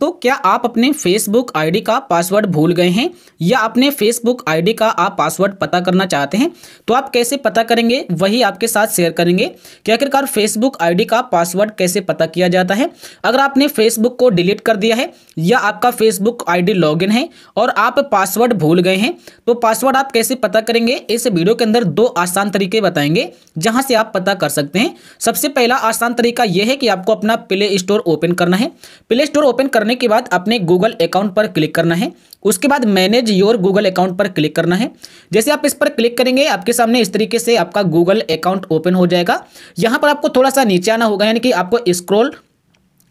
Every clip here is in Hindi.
दोस्तों क्या आप अपने फेसबुक आईडी का पासवर्ड भूल गए हैं या अपने फेसबुक आईडी का आप पासवर्ड पता करना चाहते हैं तो आप कैसे पता करेंगे वही आपके साथ शेयर करेंगे कि आखिरकार फेसबुक आईडी का पासवर्ड कैसे पता किया जाता है अगर आपने फेसबुक को डिलीट कर दिया है या आपका फेसबुक आईडी लॉगिन है और आप पासवर्ड भूल गए हैं तो पासवर्ड आप कैसे पता करेंगे इस वीडियो के अंदर दो आसान तरीके बताएंगे जहां से आप पता कर सकते हैं सबसे पहला आसान तरीका यह है कि आपको अपना प्ले स्टोर ओपन करना है प्ले स्टोर ओपन करना करने के बाद अपने गूगल अकाउंट पर क्लिक करना है उसके बाद मैनेज योर गूगल अकाउंट पर क्लिक करना है जैसे आप इस पर क्लिक करेंगे आपके सामने इस तरीके से आपका गूगल अकाउंट ओपन हो जाएगा यहाँ पर आपको थोड़ा सा नीचे आना होगा यानी कि आपको स्क्रोल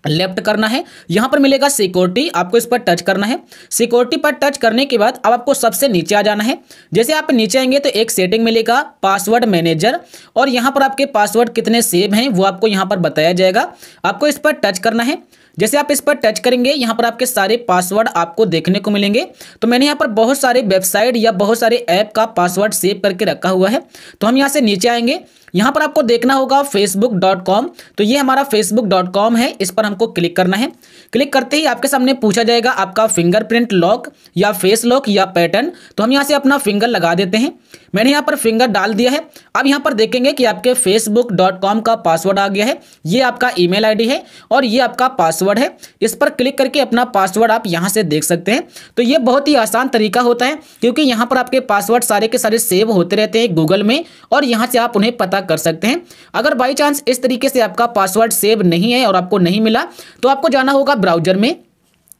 लेफ्ट करना है यहाँ पर मिलेगा सिक्योरिटी आपको इस पर टच करना है सिक्योरिटी पर टच करने के बाद अब आपको सबसे नीचे आ जाना है जैसे आप नीचे आएंगे तो एक सेटिंग मिलेगा पासवर्ड मैनेजर और यहाँ पर आपके पासवर्ड कितने सेव हैं वो आपको यहाँ पर बताया जाएगा आपको इस पर टच करना है जैसे आप इस पर टच करेंगे यहाँ पर आपके सारे पासवर्ड आपको देखने को मिलेंगे तो मैंने यहाँ पर बहुत सारे वेबसाइट या बहुत सारे ऐप का पासवर्ड सेव करके रखा हुआ है तो हम यहाँ से नीचे आएंगे यहाँ पर आपको देखना होगा facebook.com तो ये हमारा facebook.com है इस पर हमको क्लिक करना है क्लिक करते ही आपके सामने पूछा जाएगा आपका फिंगरप्रिंट लॉक या फेस लॉक या पैटर्न तो हम यहाँ से अपना फिंगर लगा देते हैं मैंने यहाँ पर फिंगर डाल दिया है अब यहाँ पर देखेंगे कि आपके facebook.com का पासवर्ड आ गया है ये आपका ईमेल आईडी है और ये आपका पासवर्ड पासवर्ड है इस पर क्लिक करके अपना पासवर्ड आप यहाँ से देख सकते हैं तो ये बहुत ही आसान तरीका होता है क्योंकि यहाँ पर आपके पासवर्ड सारे के सारे सेव होते रहते हैं गूगल में और यहाँ से आप उन्हें पता कर सकते हैं अगर बाई चांस इस तरीके से आपका पासवर्ड सेव नहीं है और आपको नहीं मिला तो आपको जाना होगा ब्राउजर में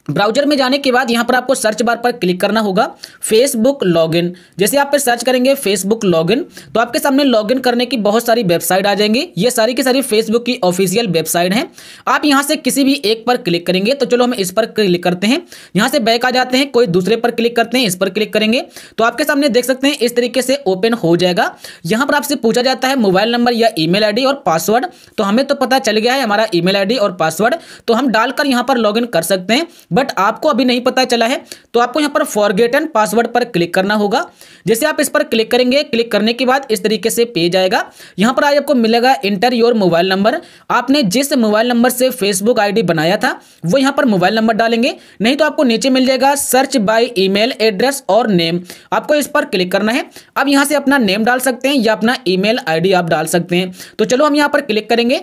ब्राउजर में जाने के बाद यहाँ पर आपको सर्च बार पर क्लिक करना होगा फेसबुक लॉगिन जैसे आप पर सर्च करेंगे फेसबुक लॉगिन तो आपके सामने लॉगिन करने की बहुत सारी वेबसाइट आ जाएंगी ये सारी की सारी फेसबुक की ऑफिशियल वेबसाइट हैं आप यहाँ से किसी भी एक पर क्लिक करेंगे तो चलो हम इस पर क्लिक करते हैं यहाँ से बैक आ जाते हैं कोई दूसरे पर क्लिक करते हैं इस पर क्लिक करेंगे तो आपके सामने देख सकते हैं इस तरीके से ओपन हो जाएगा यहाँ पर आपसे पूछा जाता है मोबाइल नंबर या ई मेल और पासवर्ड तो हमें तो पता चल गया है हमारा ई मेल और पासवर्ड तो हम डालकर यहाँ पर लॉग कर सकते हैं बट आपको अभी नहीं पता चला है तो आपको यहाँ पर फॉरगेटन पासवर्ड पर क्लिक करना होगा जैसे आप इस पर क्लिक करेंगे क्लिक करने के बाद इस तरीके से पेज आएगा यहाँ पर आज आपको मिलेगा इंटर योर मोबाइल नंबर आपने जिस मोबाइल नंबर से फेसबुक आईडी बनाया था वो यहाँ पर मोबाइल नंबर डालेंगे नहीं तो आपको नीचे मिल जाएगा सर्च बाई ई एड्रेस और नेम आपको इस पर क्लिक करना है अब यहाँ से अपना नेम डाल सकते हैं या अपना ई मेल आप डाल सकते हैं तो चलो हम यहाँ पर क्लिक करेंगे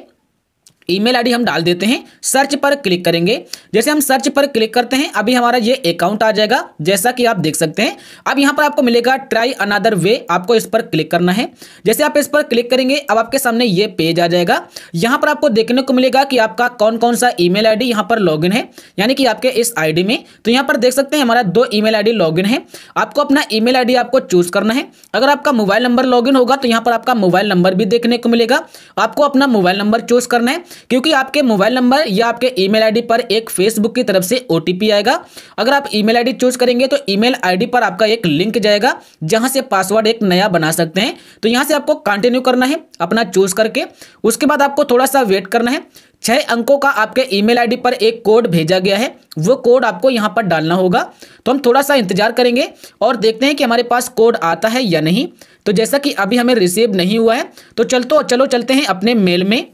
ईमेल आईडी हम डाल देते हैं सर्च पर क्लिक करेंगे जैसे हम सर्च पर क्लिक करते हैं अभी हमारा ये अकाउंट आ जाएगा जैसा कि आप देख सकते हैं अब यहाँ पर आपको मिलेगा ट्राई अनादर वे आपको इस पर क्लिक करना है जैसे आप इस पर क्लिक करेंगे अब आपके सामने ये पेज आ जाएगा यहाँ पर आपको देखने को मिलेगा कि आपका कौन कौन सा ई मेल यहाँ पर लॉग है यानी कि आपके इस आई में तो यहाँ पर देख सकते हैं हमारा दो ईमेल आईडी लॉगिन है आपको अपना ई मेल आपको चूज करना है अगर आपका मोबाइल नंबर लॉग होगा तो यहाँ पर आपका मोबाइल नंबर भी देखने को मिलेगा आपको अपना मोबाइल नंबर चूज करना है क्योंकि आपके मोबाइल नंबर या आपके ईमेल आईडी पर एक फेसबुक की तरफ से ओटीपी आएगा अगर आप ईमेल आईडी चूज करेंगे तो ईमेल आईडी पर आपका एक लिंक जाएगा जहां से पासवर्ड एक नया बना सकते हैं तो यहां से आपको कंटिन्यू करना है अपना चूज करके उसके बाद आपको थोड़ा सा वेट करना है छह अंकों का आपके ईमेल आईडी पर एक कोड भेजा गया है वो कोड आपको यहाँ पर डालना होगा तो हम थोड़ा सा इंतजार करेंगे और देखते हैं कि हमारे पास कोड आता है या नहीं तो जैसा कि अभी हमें रिसीव नहीं हुआ है तो चल तो चलो चलते हैं अपने मेल में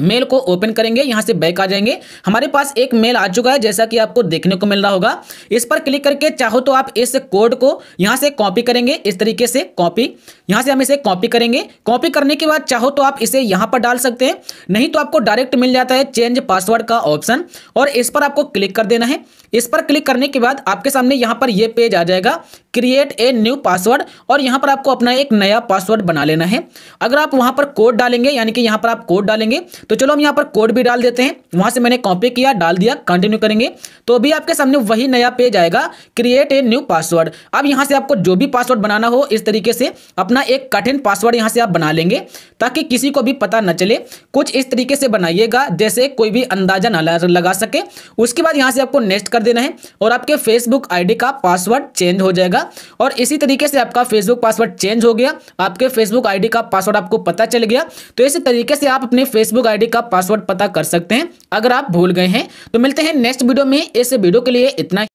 मेल को ओपन करेंगे यहाँ से बैक आ जाएंगे हमारे पास एक मेल आ चुका है जैसा कि आपको देखने को मिल रहा होगा इस पर क्लिक करके चाहो तो आप इस कोड को यहाँ से कॉपी करेंगे इस तरीके से कॉपी यहाँ से हम इसे कॉपी करेंगे कॉपी करने के बाद चाहो तो आप इसे यहाँ पर डाल सकते हैं नहीं तो आपको डायरेक्ट मिल जाता है चेंज पासवर्ड का ऑप्शन और इस पर आपको क्लिक कर देना है इस पर क्लिक करने के बाद आपके सामने यहाँ पर यह पेज आ जाएगा क्रिएट ए न्यू पासवर्ड और यहाँ पर आपको अपना एक नया पासवर्ड बना लेना है अगर आप वहाँ पर कोड डालेंगे यानी कि यहाँ पर आप कोड डालेंगे तो चलो हम यहाँ पर कोड भी डाल देते हैं वहाँ से मैंने कॉपी किया डाल दिया कंटिन्यू करेंगे तो अभी आपके सामने वही नया पेज आएगा क्रिएट ए न्यू पासवर्ड अब यहाँ से आपको जो भी पासवर्ड बनाना हो इस तरीके से अपना एक कठिन पासवर्ड यहाँ से आप बना लेंगे ताकि किसी को भी पता न चले कुछ इस तरीके से बनाइएगा जैसे कोई भी अंदाजा ना लगा सके उसके बाद यहाँ से आपको नेक्स्ट कर देना है और आपके फेसबुक आईडी का पासवर्ड चेंज हो जाएगा और इसी तरीके से आपका फेसबुक पासवर्ड चेंज हो गया आपके फेसबुक आईडी का पासवर्ड आपको पता चल गया तो इसी तरीके से आप अपने फेसबुक आईडी का पासवर्ड पता कर सकते हैं अगर आप भूल गए हैं तो मिलते हैं नेक्स्ट वीडियो में इस वीडियो के लिए इतना